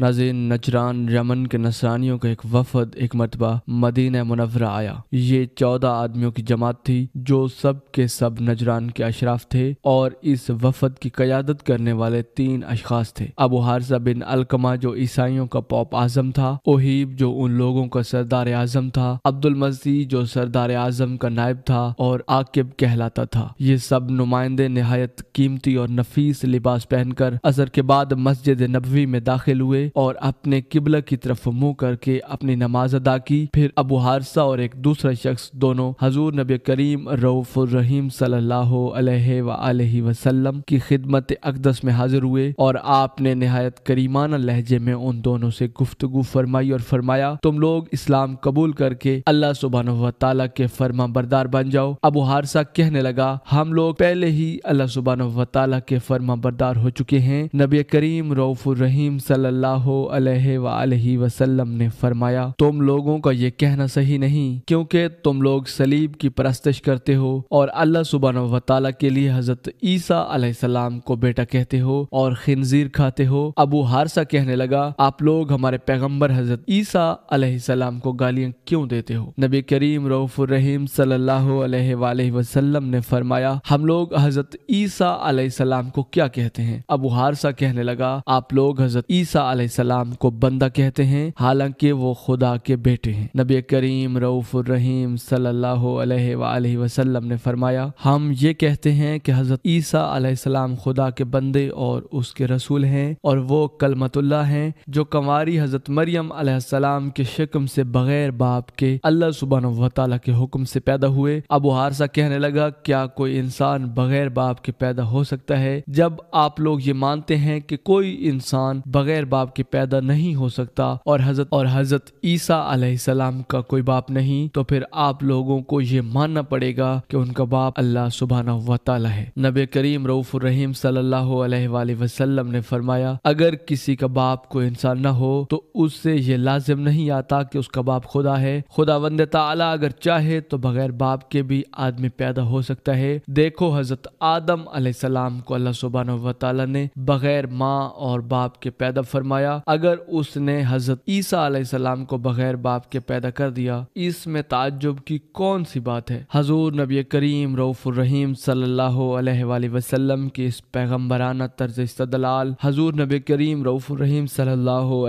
नाजिन नजरान Yemen के नसरानियों का एक वफद एक मरतबा मदीन मुनवरा आया ये चौदह आदमियों की जमात थी जो सब के सब नजरान के अशराफ थे और इस वफद की क्यादत करने वाले तीन अशखास थे अबू हारसा बिन अलकमा जो ईसाइयों का पॉप आजम था ओहीब जो उन लोगों का सरदार आजम था अब्दुल मजीद जो सरदार आजम का नायब था और आकिब कहलाता था ये सब नुमाइंदे नहायत कीमती और नफीस लिबास पहनकर असर के बाद मस्जिद नबवी में दाखिल हुए और अपने किबला की तरफ मुंह करके अपनी नमाज अदा की फिर अबू हारसा और एक दूसरा शख्स दोनों हजूर नबी करीम रऊफ़ुररहीम सल्लल्लाहु अलैहि वसल्लम की खिदमत अकदस में हाजिर हुए और आपने नहायत करीमाना लहजे में उन दोनों से गुफ्तगु फरमाई और फरमाया तुम लोग इस्लाम कबूल करके अल्लाह सुबहान तला के फरमा बरदार बन जाओ अबू हारसा कहने लगा हम लोग पहले ही अल्लाह सुबहान तला के फरमा बरदार हो चुके हैं नबी करीम रहीम सल्ला अलैहि वसल्लम ने फरमाया तुम लोगों का ये कहना सही नहीं क्योंकि तुम लोग सलीब की परस्तश करते हो और अल्लाह सुबहान वाली के लिए हजरत ईसा सलाम को बेटा कहते हो और खिंजीर खाते हो अबू हारसा कहने लगा आप लोग हमारे पैगम्बर हजरत ईसा सलाम को गालियाँ क्यों देते हो नबी करीम रऊफ़ुररहीम सल्लल्लाहु अलैहि ने फरमाया हम लोग हजरत ईसा सलाम को क्या कहते हैं अबू हारसा कहने लगा आप लोग हजरत ईसा सलाम को बंदा कहते हैं हालांकि वो खुदा के बेटे हैं नबी करीम रऊफ़ रहीम सल्लल्लाहु अलैहि वसल्लम ने फरमाया हम ये कहते हैं कि हज़रत ईसा सलाम खुदा के बंदे और उसके रसूल हैं और वो कलमतुल्ला हैं जो कंवारी हज़रत मरियम सलाम के शिकम से बगैर बाप के अल्लाह सुबह तला के हुक्म से पैदा हुए अबू हारसा कहने लगा क्या कोई इंसान बगैर बाप के पैदा हो सकता है जब आप लोग ये मानते हैं कि कोई इंसान बगैर बाप बाप के पैदा नहीं हो सकता और हजरत और हजरत ईसा अलैहिस्सलाम का कोई बाप नहीं तो फिर आप लोगों को ये मानना पड़ेगा कि उनका बाप अल्लाह सुबहाना है नब करीम रऊफ़ रहीम सल्ला ने फरमाया अगर किसी का बाप कोई इंसान ना हो तो उससे ये लाजिम नहीं आता कि उसका बाप खुदा है खुदा वंद अगर चाहे तो बगैर बाप के भी आदमी पैदा हो सकता है देखो हजरत आदम सलाम को अल्लाह सुबहाना ने बगैर माँ और बाप के पैदा फरमाया फरमाया अगर उसने हजरत ईसा सलाम को बगैर बाप के पैदा कर दिया इसमें ताज्जुब की कौन सी बात है हजूर नबी करीम रऊफुर रहीम अलैहि वसल्लम के इस पैगम्बराना तर्ज इस्तदलाल हजूर नबी करीम रऊफुर रहीम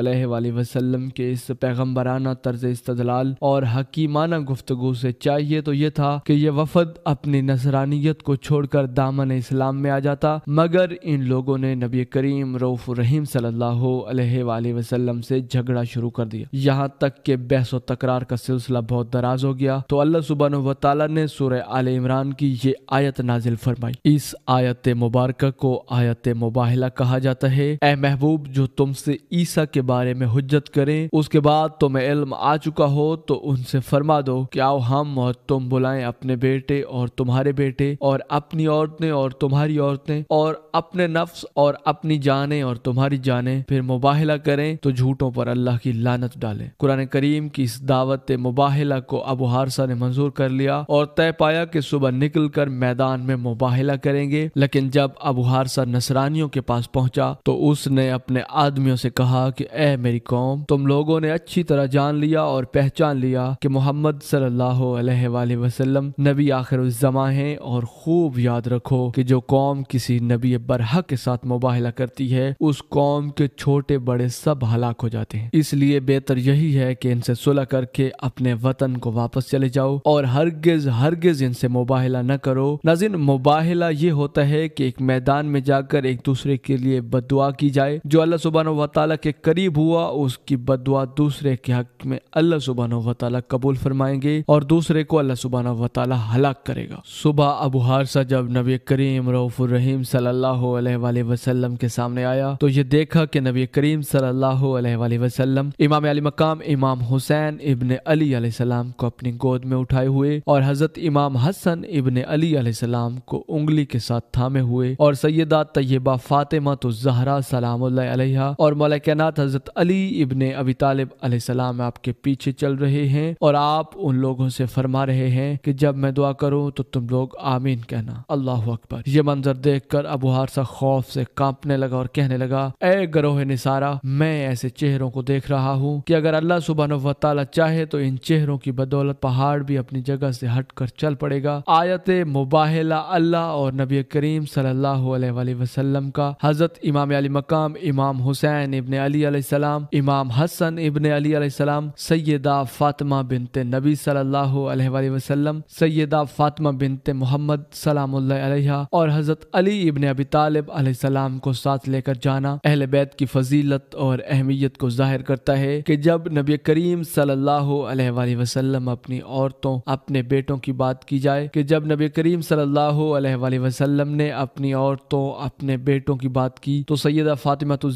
अलैहि वसल्लम के इस पैगम्बराना तर्ज इस्तदलाल और हकीमाना गुफ्तु से चाहिए तो यह था कि यह वफद अपनी नसरानियत को छोड़कर दामन इस्लाम में आ जाता मगर इन लोगों ने नबी करीम रऊफ़ुररहीम रहीम अलैहि वसल्लम से झगड़ा शुरू कर दिया यहाँ तक के बहस तकरार का सिलसिला बहुत दराज हो गया तो अल्लाह सुबहान वाली ने सुर आल इमरान की ये आयत नाजिल फरमाई इस आयत मुबारक को आयत मुबाहला कहा जाता है ए महबूब जो तुमसे ईसा के बारे में हजत करें उसके बाद तुम्हें इल्म आ चुका हो तो उनसे फरमा दो कि आओ हम और तुम बुलाएं अपने बेटे और तुम्हारे बेटे और अपनी औरतें और तुम्हारी औरतें और अपने नफ्स और अपनी जाने और तुम्हारी जाने फिर मुबारक मुबाहला करें तो झूठों पर अल्लाह की लानत डालें कुरान करीम की इस दावत मुबाहला को अबू हारसा ने मंजूर कर लिया और तय पाया कि सुबह निकल कर मैदान में मुबाहला करेंगे लेकिन जब अबू हारसा नसरानियों के पास पहुंचा तो उसने अपने आदमियों से कहा कि ए मेरी कौम तुम लोगों ने अच्छी तरह जान लिया और पहचान लिया कि मोहम्मद सल्लल्लाहु अलैहि वसल्लम नबी आखिर जमा है और खूब याद रखो कि जो कौम किसी नबी बरहक के साथ मुबाहला करती है उस कौम के छोटे बड़े सब हलाक हो जाते हैं इसलिए बेहतर यही है कि इनसे सुलह करके अपने वतन को वापस चले जाओ और हरगिज हरगिज इनसे मुबाहला न करो नजिन मुबाहला ये होता है कि एक मैदान में जाकर एक दूसरे के लिए बदुआ की जाए जो अल्लाह सुबहान वाली के करीब हुआ उसकी बदुआ दूसरे के हक में अल्लाह सुबहान वाली कबूल फरमाएंगे और दूसरे को अल्लाह सुबहान वाली हलाक करेगा सुबह अबू हारसा जब नबी करीम रऊफ़ुर रहीम सल्लल्लाहु अलैहि वसल्लम के सामने आया तो ये देखा कि नबी करीम करीम सल्लल्लाहु इमाम अली मकाम इमाम हुसैन इबन अली सलाम को अपनी गोद में उठाए हुए और हजरत इमाम हसन इबन अली सलाम को उंगली के साथ थामे हुए और सैदा तय्यबा फातिमा तो जहरा सलाम और मौलानात हजरत अली इबन अबी तालिब सलाम आपके पीछे चल रहे हैं और आप उन लोगों से फरमा रहे हैं कि जब मैं दुआ करूँ तो तुम लोग आमीन कहना अल्लाह अकबर ये मंजर देख कर अबू हारसा खौफ से कांपने लगा और कहने लगा ए गरोह निसार प्यारा मैं ऐसे चेहरों को देख रहा हूँ कि अगर अल्लाह सुबह तला चाहे तो इन चेहरों की बदौलत पहाड़ भी अपनी जगह से हटकर चल पड़ेगा आयत मुबाहला अल्लाह और नबी करीम सल्लाम का हजरत इमाम अली मकाम इमाम हुसैन इबन अली सलाम इमाम हसन इबन अली सलाम सैदा फातिमा बिनते नबी सल्लल्लाहु अलैहि वसल्लम सैदा फातिमा बिनते मोहम्मद सलाम और हजरत अली इबन अबी तालिब सलाम को साथ लेकर जाना अहल बैत की फजी फजीलत और अहमियत को जाहिर करता है कि जब नबी करीम सल्लल्लाहु अलैहि वसल्लम अपनी औरतों अपने बेटों की बात की जाए कि जब नबी करीम सल्लल्लाहु अलैहि वसल्लम ने अपनी औरतों अपने बेटों की बात की तो सैदा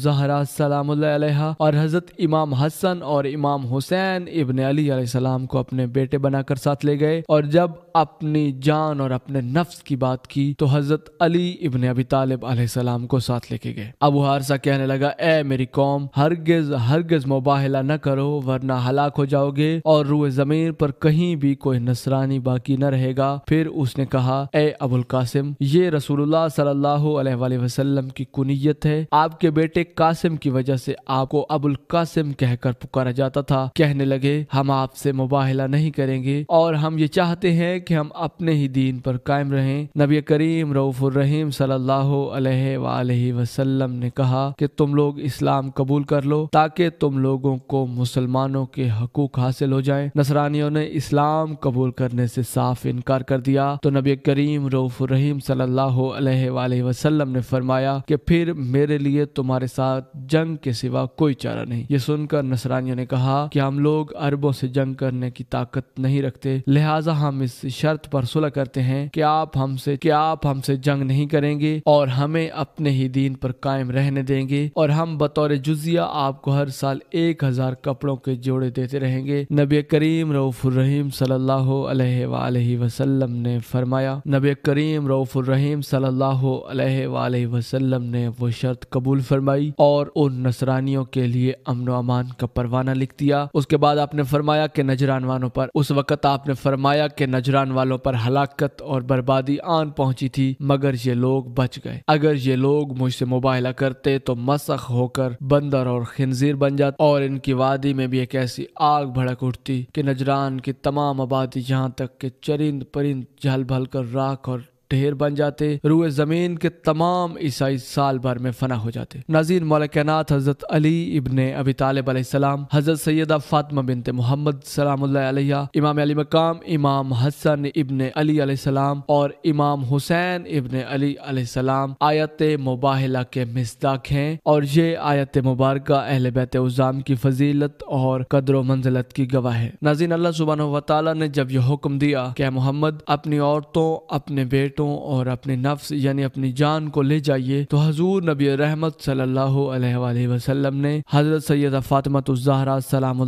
जहरा सलाम और हजरत इमाम हसन और इमाम हुसैन इबन अली सलाम को अपने बेटे बनाकर साथ ले गए और जब अपनी जान और अपने नफ्स की बात की तो हजरत अली इबन अबी तालिब सलाम को साथ लेके गए अबू हारसा कहने लगा ए मेरी कौम हरगिज हरगिज मुबाहला न करो वरना हलाक हो जाओगे और रूए जमीन पर कहीं भी कोई नसरानी बाकी न रहेगा फिर उसने कहा ए अबुल कासिम ये रसूलुल्लाह सल्लल्लाहु अलैहि वसल्लम की कुनियत है आपके बेटे कासिम की वजह से आपको अबुल कासिम कहकर पुकारा जाता था कहने लगे हम आपसे मुबाहला नहीं करेंगे और हम ये चाहते हैं कि हम अपने ही दीन पर कायम रहें नबी करीम रऊफ़ुर रहीम सल्लल्लाहु अलैहि वसल्लम ने कहा कि तुम लोग इस्लाम इस्लाम कबूल कर लो ताकि तुम लोगों को मुसलमानों के हकूक हासिल हो जाए नसरानियों ने इस्लाम कबूल करने से साफ इनकार कर दिया तो नबी करीम रऊफ रहीम सल्लल्लाहु ने फरमाया कि फिर मेरे लिए तुम्हारे साथ जंग के सिवा कोई चारा नहीं ये सुनकर नसरानियों ने कहा कि हम लोग अरबों से जंग करने की ताकत नहीं रखते लिहाजा हम इस शर्त पर सुलह करते हैं कि आप हमसे कि आप हमसे जंग नहीं करेंगे और हमें अपने ही दीन पर कायम रहने देंगे और हम बत बतौर जुजिया आपको हर साल एक हजार कपड़ों के जोड़े देते रहेंगे नबी करीम रऊफ़ुररहीम सल्लल्लाहु अलैहि वसल्लम ने फरमाया नबी करीम रऊफ़ुररहीम सल्लल्लाहु अलैहि ने वो शर्त कबूल फरमाई और उन नसरानियों के लिए अमन अमान का परवाना लिख दिया उसके बाद आपने फरमाया के नजरान वालों पर उस वक़्त आपने फरमाया के नजरान वालों पर हलाकत और बर्बादी आन पहुंची थी मगर ये लोग बच गए अगर ये लोग मुझसे मुबाह करते तो मसख होकर होकर बंदर और खिंजीर बन जाता और इनकी वादी में भी एक ऐसी आग भड़क उठती कि नजरान की तमाम आबादी यहाँ तक के चरिंद परिंद झल भल कर राख और ढेर बन जाते रुए जमीन के तमाम ईसाई साल भर में फना हो जाते नज़ीर मौलकनाथ हजरत अली इबन अबी तालब सलाम हजरत सैदा फातमा बिनते मोहम्मद सलाम इमाम अली मकाम इमाम हसन इबन अली सलाम और इमाम हुसैन इबन अली सलाम आयत मुबाहला के मस्ताक हैं और ये आयत मुबारक अहल बैत उज़ाम की फजीलत और कदर मंजिलत की गवाह है नजीन अल्लाह सुबहान ने जब यह हुक्म दिया कि मोहम्मद अपनी औरतों अपने बेटे पेटों और अपने नफ्स यानी अपनी जान को ले जाइए तो हजूर नबी रहमत सल्लल्लाहु अलैहि वसल्लम ने हजरत सैदा फातमतुजहरा सलाम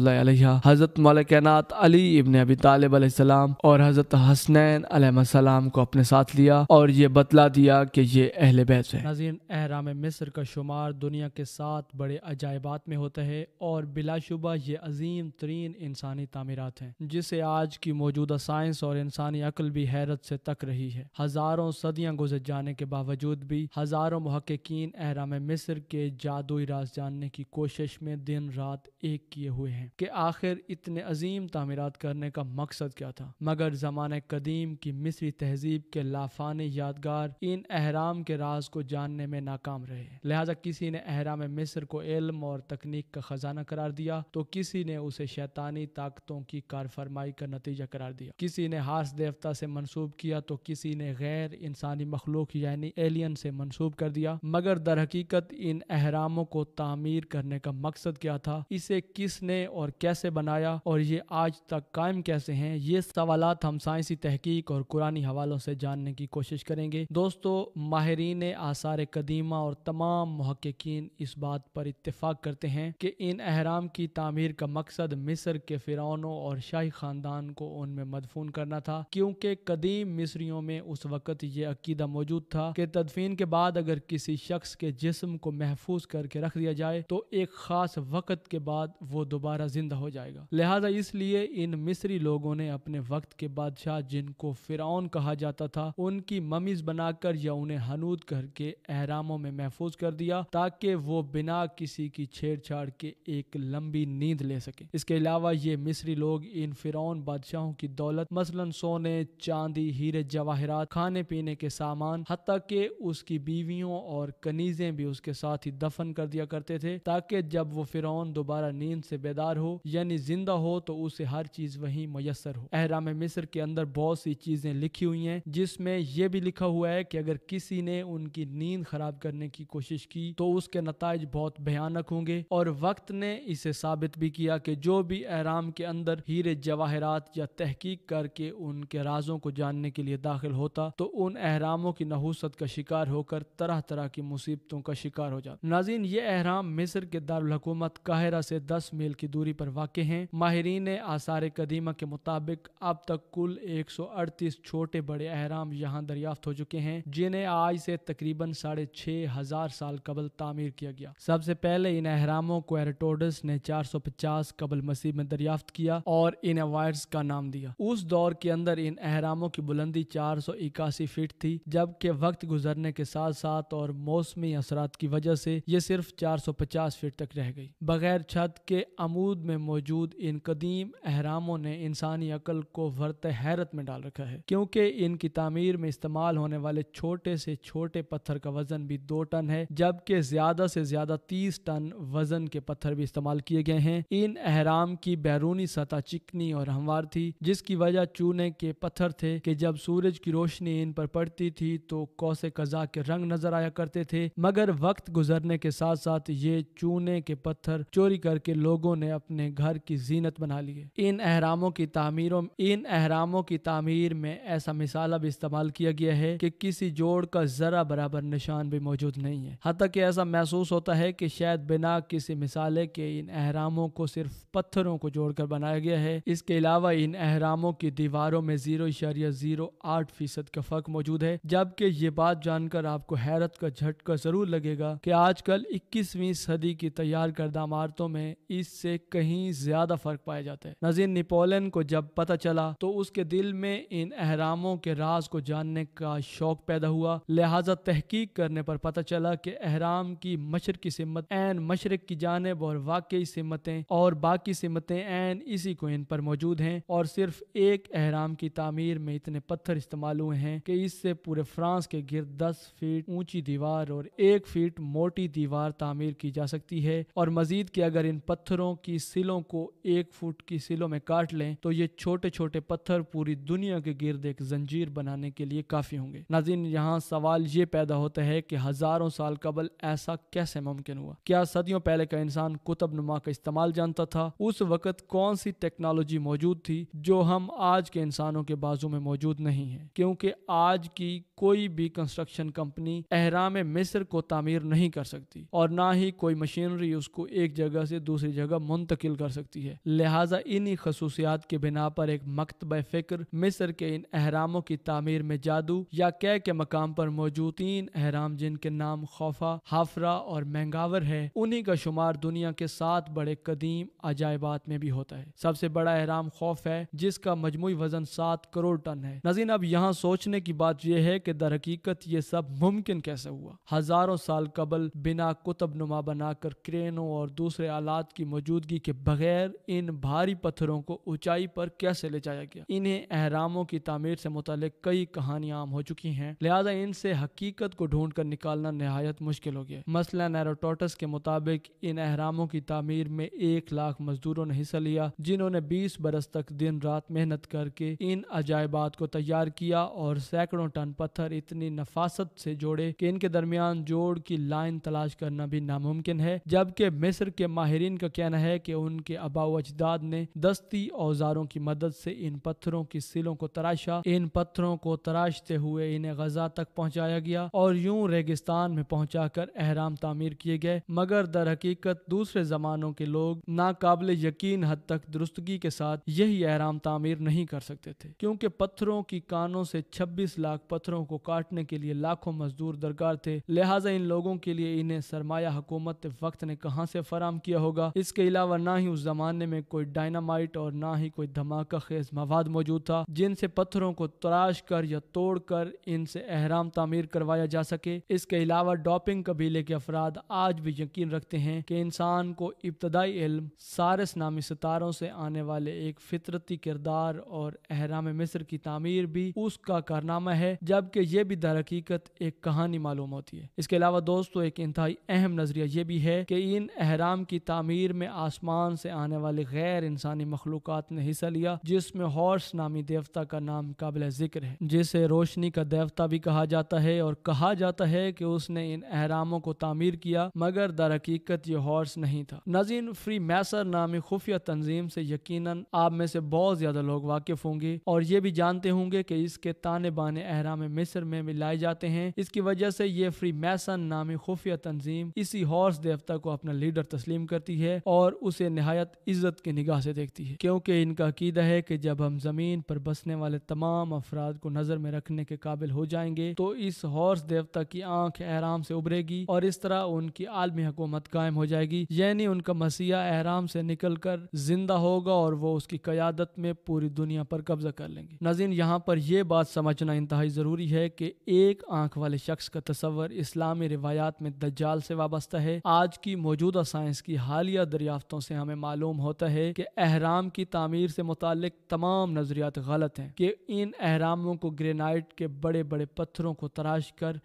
हजरत मलकनात अली इबन अबी तालब सलाम और हजरत हसनैन सलाम को अपने साथ लिया और ये बतला दिया कि ये अहल बैस है नजीन अहराम मिस्र का शुमार दुनिया के साथ बड़े अजायबात में होता है और बिलाशुबा ये अजीम तरीन इंसानी तमीरत है जिसे आज की मौजूदा साइंस और इंसानी अकल भी हैरत से तक रही है हज़ारों सदियाँ गुजर जाने के बावजूद भी हज़ारों महक्कीन एहराम मिस्र के जादुई राज जानने की कोशिश में दिन रात एक किए हुए हैं कि आखिर इतने अजीम तमीरत करने का मकसद क्या था मगर ज़मान कदीम की मिस्री तहजीब के लाफानी यादगार इन अहराम के राज को जानने में नाकाम रहे लिहाजा किसी ने अहराम मिस्र को इल्म और तकनीक का खजाना करार दिया तो किसी ने उसे शैतानी ताकतों की कारफरमाई का नतीजा करार दिया किसी ने हास देवता से मनसूब किया तो किसी ने गैर गैर इंसानी मखलूक यानी एलियन से मंसूब कर दिया मगर दर हकीकत इन अहरामों को तामीर करने का मकसद क्या था इसे किसने और कैसे बनाया और ये आज तक कायम कैसे है ये सवाल हम साइंसी तहकीक और कुरानी हवालों से जानने की कोशिश करेंगे दोस्तों माहरीन आसार कदीमा और तमाम महक्कीन इस बात पर इतफाक करते हैं कि इन अहराम की तमीर का मकसद मिस्र के फिरौनों और शाही खानदान को उनमें मदफून करना था क्योंकि कदीम मिस्रियों में उस वक्त वक़्त ये अकीदा मौजूद था कि तदफीन के बाद अगर किसी शख्स के जिसम को महफूज करके रख दिया जाए तो एक ख़ास वक़्त के बाद वो दोबारा ज़िंदा हो जाएगा लिहाजा इसलिए इन मिस्री लोगों ने अपने वक्त के बादशाह जिनको फ़िरौन कहा जाता था उनकी ममीज़ बनाकर या उन्हें हनूद करके अहरामों में महफूज कर दिया ताकि वो बिना किसी की छेड़छाड़ के एक लंबी नींद ले सके इसके अलावा ये मिस्री लोग इन फ़िरौन बादशाहों की दौलत मसलन सोने चांदी हीरे जवाहरात खान खाने पीने के सामान हती के उसकी बीवियों और कनीजें भी उसके साथ ही दफन कर दिया करते थे ताकि जब वो फिरौन दोबारा नींद से बेदार हो यानी जिंदा हो तो उसे हर चीज वही मैसर हो अहराम मिस्र के अंदर बहुत सी चीजें लिखी हुई हैं जिसमें यह भी लिखा हुआ है कि अगर किसी ने उनकी नींद खराब करने की कोशिश की तो उसके नतज बहुत भयानक होंगे और वक्त ने इसे साबित भी किया कि जो भी अहराम के अंदर हीरे जवाहरात या तहकीक करके उनके राजों को जानने के लिए दाखिल होता तो उन अहरामों की नहूसत का शिकार होकर तरह तरह की मुसीबतों का शिकार हो जाता नाजीन ये अहराम मिस्र के दारकूमत काहिरा से दस मील की दूरी पर वाक़ हैं माहरीन आसार कदीमा के मुताबिक अब तक कुल एक सौ अड़तीस छोटे बड़े अहराम यहाँ दरियाफ्त हो चुके हैं जिन्हें आज से तकरीबन साढ़े छह हजार साल कबल तामीर किया गया सबसे पहले इन अहरामों को एरेटोडस ने चार सौ पचास कबल मसीह में दरियाफ्त किया और इन वायर्स का नाम दिया उस दौर के अंदर इन अहरामों की बुलंदी चार सौ खासी फिट थी जबकि वक्त गुजरने के साथ साथ और मौसमी असरात की वजह से ये सिर्फ 450 फीट तक रह गई बगैर छत के अमूद में मौजूद इन कदीम अहरामों ने इंसानी अकल को वर्त हैरत में डाल रखा है क्योंकि इनकी तमीर में इस्तेमाल होने वाले छोटे से छोटे पत्थर का वजन भी दो टन है जबकि ज्यादा से ज्यादा तीस टन वजन के पत्थर भी इस्तेमाल किए गए हैं इन अहराम की बैरूनी सतह चिकनी और हमवार थी जिसकी वजह चूने के पत्थर थे कि जब सूरज की रोशनी रोशनी इन पर पड़ती थी तो कौसे कजा के रंग नजर आया करते थे मगर वक्त गुजरने के साथ साथ ये चूने के पत्थर चोरी करके लोगों ने अपने घर की जीनत बना लिए इन अहरामों की तामीरों इन अहरामों की तामीर में ऐसा मिसाल अब इस्तेमाल किया गया है कि किसी जोड़ का जरा बराबर निशान भी मौजूद नहीं है हती कि ऐसा महसूस होता है कि शायद बिना किसी मिसाले के इन अहरामों को सिर्फ पत्थरों को जोड़कर बनाया गया है इसके अलावा इन अहरामों की दीवारों में जीरो इशारिया जीरो आठ फीसद का फर्क मौजूद है जबकि ये बात जानकर आपको हैरत का झटका जरूर लगेगा कि आजकल 21वीं सदी की तैयार करदा इमारतों में इससे कहीं ज्यादा फर्क पाया जाता है नजीर निपोलियन को जब पता चला तो उसके दिल में इन अहरामों के राज को जानने का शौक पैदा हुआ लिहाजा तहकीक करने पर पता चला कि अहराम की मशर की सिमत एन मशरक की जानब और वाकई सिमतें और बाकी सिमतें एन इसी को इन पर मौजूद हैं और सिर्फ एक अहराम की तामीर में इतने पत्थर इस्तेमाल हुए हैं हैं कि इससे पूरे फ्रांस के गिरद दस फीट ऊंची दीवार और एक फीट मोटी दीवार तामीर की जा सकती है और मजीद की अगर इन पत्थरों की सिलों को एक फुट की सिलों में काट लें तो ये छोटे छोटे पत्थर पूरी दुनिया के गिरद एक जंजीर बनाने के लिए काफी होंगे नाजिन यहाँ सवाल ये पैदा होता है कि हजारों साल कबल ऐसा कैसे मुमकिन हुआ क्या सदियों पहले का इंसान कुतुब नुमा का इस्तेमाल जानता था उस वक्त कौन सी टेक्नोलॉजी मौजूद थी जो हम आज के इंसानों के बाजू में मौजूद नहीं है क्योंकि आज की कोई भी कंस्ट्रक्शन कंपनी अहराम मिस्र को तामीर नहीं कर सकती और ना ही कोई मशीनरी उसको एक जगह से दूसरी जगह मुंतकिल कर सकती है लिहाजा इन्हीं खसूसियात के बिना पर एक मकतब फिक्र मिस्र के इन अहरामों की तामीर में जादू या कै के मकाम पर मौजूद तीन अहराम जिनके नाम खौफा हाफरा और महंगावर है उन्हीं का शुमार दुनिया के सात बड़े कदीम अजायबात में भी होता है सबसे बड़ा अहराम खौफ है जिसका मजमू वजन सात करोड़ टन है नजीन अब यहाँ सोच सोचने की बात यह है कि दर हकीकत ये सब मुमकिन कैसे हुआ हजारों साल कबल बिना कुतब नुमा बनाकर क्रेनों और दूसरे आलात की मौजूदगी के बगैर इन भारी पत्थरों को ऊंचाई पर कैसे ले जाया गया इन्हें अहरामों की तामीर से मुतल कई कहानियां आम हो चुकी हैं लिहाजा इनसे हकीकत को ढूंढ कर निकालना नहायत मुश्किल हो गया मसला नैरोटोटस के मुताबिक इन अहरामों की तामीर में एक लाख मजदूरों ने हिस्सा लिया जिन्होंने बीस बरस तक दिन रात मेहनत करके इन अजायबात को तैयार किया और पर सैकड़ों टन पत्थर इतनी नफासत से जोड़े कि इनके दरमियान जोड़ की लाइन तलाश करना भी नामुमकिन है जबकि मिस्र के माहरीन का कहना है कि उनके अबाव अजदाद ने दस्ती औजारों की मदद से इन पत्थरों की सिलों को तराशा इन पत्थरों को तराशते हुए इन्हें गजा तक पहुँचाया गया और यूं रेगिस्तान में पहुँचा कर अहराम तामीर किए गए मगर दर हकीकत दूसरे जमानों के लोग नाकबले यकीन हद तक दुरुस्तगी के साथ यही अहराम तामीर नहीं कर सकते थे क्योंकि पत्थरों की कानों से छप छब्बीस लाख पत्थरों को काटने के लिए लाखों मजदूर दरकार थे लिहाजा इन लोगों के लिए इन्हें सरमाया हुकूमत वक्त ने कहा से फराम किया होगा इसके अलावा ना ही उस जमाने में कोई डायनामाइट और ना ही कोई धमाका खेज मवाद मौजूद था जिनसे पत्थरों को तराश कर या तोड़ कर इनसे अहराम तामीर करवाया जा सके इसके अलावा डॉपिंग कबीले के अफराद आज भी यकीन रखते हैं कि इंसान को इब्तदाई इल्म सारस नामी सितारों से आने वाले एक फितरती किरदार और अहराम मिस्र की तमीर भी उसका कारनामा है जबकि ये भी दर हकीकत एक कहानी मालूम होती है इसके अलावा दोस्तों एक इंतहाई अहम नजरिया ये भी है कि इन अहराम की तमीर में आसमान से आने वाले गैर इंसानी मखलूक ने हिस्सा लिया जिसमें हॉर्स नामी देवता का नाम काबिल जिक्र है जिसे रोशनी का देवता भी कहा जाता है और कहा जाता है कि उसने इन अहरामों को तामीर किया मगर दर हकीकत ये हॉर्स नहीं था नजीन फ्री मैसर नामी खुफिया तंजीम से यकीनन आप में से बहुत ज्यादा लोग वाकिफ होंगे और ये भी जानते होंगे कि इसके तान ताने बाने अहराम मिस्र में भी लाए जाते हैं इसकी वजह से ये फ्री मैसन नामी खुफिया तंजीम इसी हॉर्स देवता को अपना लीडर तस्लीम करती है और उसे नहायत इज्जत की निगाह से देखती है क्योंकि इनका अकीदा है कि जब हम जमीन पर बसने वाले तमाम अफराद को नजर में रखने के काबिल हो जाएंगे तो इस हॉर्स देवता की आंख आराम से उभरेगी और इस तरह उनकी आलमी हुकूमत कायम हो जाएगी यानी उनका मसीहा अहराम से निकल कर जिंदा होगा और वो उसकी क्यादत में पूरी दुनिया पर कब्जा कर लेंगे नजीन यहाँ पर यह बात समझ समझना इंतहाई ज़रूरी है कि एक आंख वाले शख्स का तस्वर इस्लामी रिवायात में दज्जाल से वाबस्ता है आज की मौजूदा साइंस की हालिया दरियाफ्तों से हमें मालूम होता है कि अहराम की तमीर से मुतक तमाम नज़रियात गलत हैं कि इन अहरामों को ग्रेनाइट के बड़े बड़े पत्थरों को तराश कर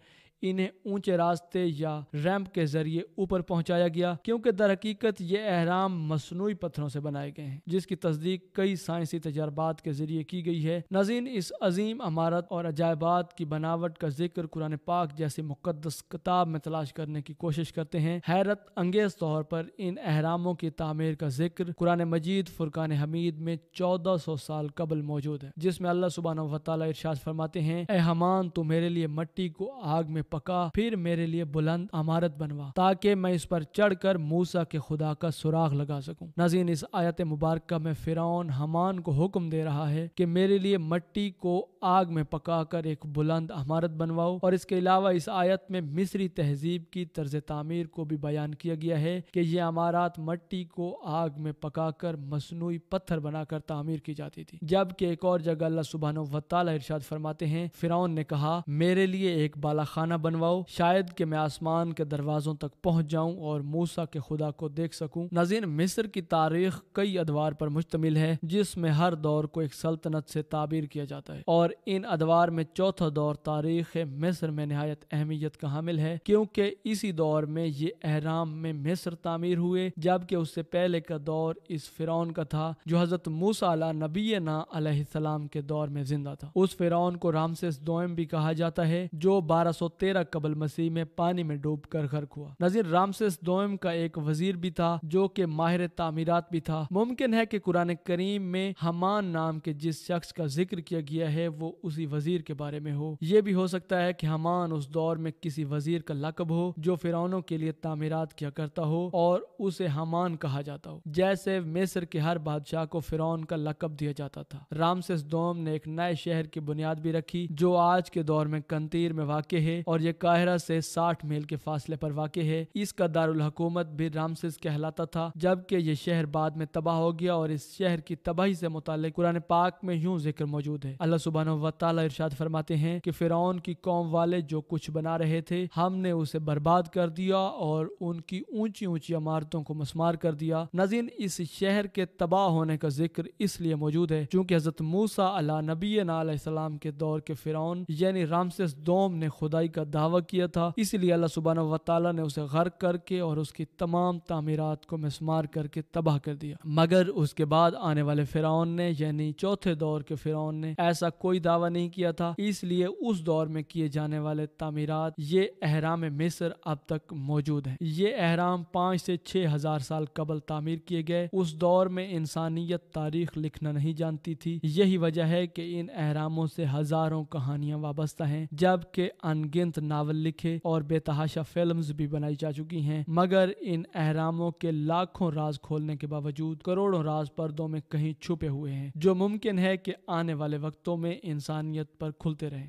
इन्हें ऊंचे रास्ते या रैंप के जरिए ऊपर पहुंचाया गया क्योंकि हकीकत ये अहराम मसनू पत्थरों से बनाए गए हैं जिसकी तस्दीक कई साइंसी तजर्बात के जरिए की गई है नजीन इस अजीम अमारत और अजायबात की बनावट का जिक्र कुरान पाक जैसी मुकदस किताब में तलाश करने की कोशिश करते हैं हैरत अंगेज तौर पर इन अहरामों की तमीर का जिक्र कुरान मजीद फुरकान हमीद में चौदह सौ साल कबल मौजूद है जिसमे अल्लाह सुबह इर्शाद फरमाते हैं ए हमान तो मेरे लिए मट्टी को आग में पका फिर मेरे लिए बुलंद अमारत बनवा ताकि मैं इस पर चढ़ कर मूसा के खुदा का सुराख लगा सकूँ नजीन इस आयत मुबारक में फिरौन हमान को हुक्म दे रहा है कि मेरे लिए मट्टी को आग में पका कर एक बुलंद अमारत बनवाओ और इसके अलावा इस आयत में मिस्री तहजीब की तर्ज तामीर को भी बयान किया गया है कि ये अमारात मट्टी को आग में पकाकर मसनू पत्थर बनाकर तामीर की जाती थी जबकि एक और जगह अल्लाह सुबहान वाल इर्शाद फरमाते हैं फिरौन ने कहा मेरे लिए एक बाला खाना बनवाओ शायद कि मैं आसमान के दरवाजों तक पहुंच जाऊं और मूसा के खुदा को देख सकूं नजीन मिस्र की तारीख कई अदवार पर मुश्तमिल है जिसमें हर दौर को एक सल्तनत से ताबीर किया जाता है और इन अदवार में चौथा दौर तारीख मिस्र में नहायत अहमियत का हामिल है क्योंकि इसी दौर में ये अहराम में मिस्र तामीर हुए जबकि उससे पहले का दौर इस फिरौन का था जो हजरत मूसा नबी ना के दौर में जिंदा था उस फिरौन को रामसेस दोयम भी कहा जाता है जो बारह सौ तेरह कबल मसीह में पानी में डूब कर गर्क हुआ नजीर रामसेस दोम का एक वजीर भी था जो के माहिर तामीरात भी था मुमकिन है कि कुरान करीम में हमान नाम के जिस शख्स का जिक्र किया गया है वो उसी वजीर के बारे में हो ये भी हो सकता है कि हमान उस दौर में किसी वजीर का लकब हो जो फिरौनों के लिए तामीरात किया करता हो और उसे हमान कहा जाता हो जैसे मिस्र के हर बादशाह को फिरौन का लकब दिया जाता था रामसेस दोम ने एक नए शहर की बुनियाद भी रखी जो आज के दौर में कंतीर में वाक़ है और और ये काहिरा से 60 मील के फासले पर वाक़ है इसका दारुल हकूमत भी रामसिस कहलाता था जबकि ये शहर बाद में तबाह हो गया और इस शहर की तबाही से मुतालिक कुरान पाक में यूं जिक्र मौजूद है अल्लाह सुबहान वाली इर्शाद फरमाते हैं कि फिर की कौम वाले जो कुछ बना रहे थे हमने उसे बर्बाद कर दिया और उनकी ऊंची ऊंची इमारतों को मसमार कर दिया नजीन इस शहर के तबाह होने का जिक्र इसलिए मौजूद है चूंकि हजरत मूसा अला नबी सलाम के दौर के फिर यानी रामसेस दोम ने खुदाई का का दावा किया था इसीलिए अल्लाह सुबहाना ने उसे गर्क करके और उसकी तमाम तामीरात को मिसमार करके तबाह कर दिया मगर उसके बाद आने वाले फिरौन ने यानी चौथे दौर के फिरौन ने ऐसा कोई दावा नहीं किया था इसलिए उस दौर में किए जाने वाले तामीरात ये अहराम मिस्र अब तक मौजूद है ये अहराम पाँच से छह हजार साल कबल तामीर किए गए उस दौर में इंसानियत तारीख लिखना नहीं जानती थी यही वजह है कि इन अहरामों से हजारों कहानियां वाबस्ता हैं जबकि अनगिनत बेशकीमत नावल लिखे और बेतहाशा फिल्म भी बनाई जा चुकी हैं मगर इन अहरामों के लाखों राज खोलने के बावजूद करोड़ों राज पर्दों में कहीं छुपे हुए हैं जो मुमकिन है कि आने वाले वक्तों में इंसानियत पर खुलते रहे